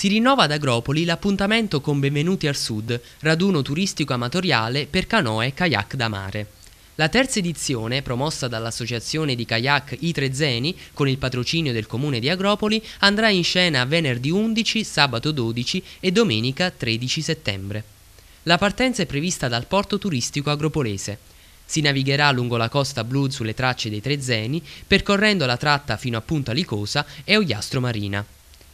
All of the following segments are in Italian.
Si rinnova ad Agropoli l'appuntamento con Benvenuti al Sud, raduno turistico amatoriale per canoe e kayak da mare. La terza edizione, promossa dall'associazione di kayak I Tre Zeni con il patrocinio del comune di Agropoli, andrà in scena venerdì 11, sabato 12 e domenica 13 settembre. La partenza è prevista dal porto turistico agropolese. Si navigherà lungo la costa blu sulle tracce dei Tre Zeni, percorrendo la tratta fino a Punta Licosa e Ogliastro Marina.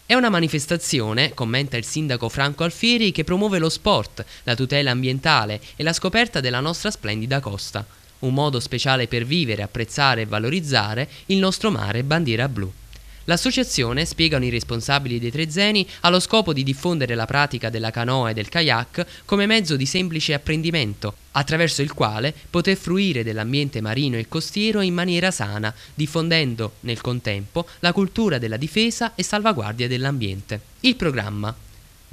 È una manifestazione, commenta il sindaco Franco Alfieri, che promuove lo sport, la tutela ambientale e la scoperta della nostra splendida costa. Un modo speciale per vivere, apprezzare e valorizzare il nostro mare bandiera blu. L'associazione, spiegano i responsabili dei tre zeni, ha lo scopo di diffondere la pratica della canoa e del kayak come mezzo di semplice apprendimento, attraverso il quale poter fruire dell'ambiente marino e costiero in maniera sana, diffondendo nel contempo la cultura della difesa e salvaguardia dell'ambiente. Il programma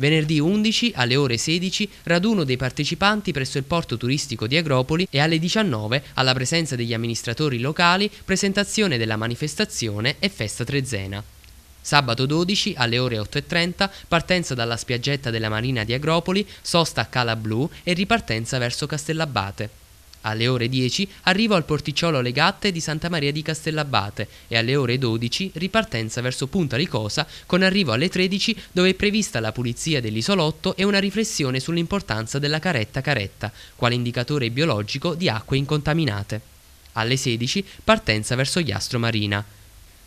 Venerdì 11 alle ore 16 raduno dei partecipanti presso il porto turistico di Agropoli e alle 19 alla presenza degli amministratori locali presentazione della manifestazione e festa trezena. Sabato 12 alle ore 8.30 partenza dalla spiaggetta della Marina di Agropoli, sosta a Cala Blu e ripartenza verso Castellabate. Alle ore 10 arrivo al porticciolo alle gatte di Santa Maria di Castellabate e alle ore 12 ripartenza verso Punta Ricosa con arrivo alle 13 dove è prevista la pulizia dell'isolotto e una riflessione sull'importanza della caretta caretta, quale indicatore biologico di acque incontaminate. Alle 16 partenza verso Iastro Marina.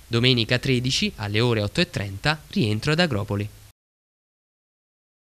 Domenica 13 alle ore 8.30 rientro ad Agropoli.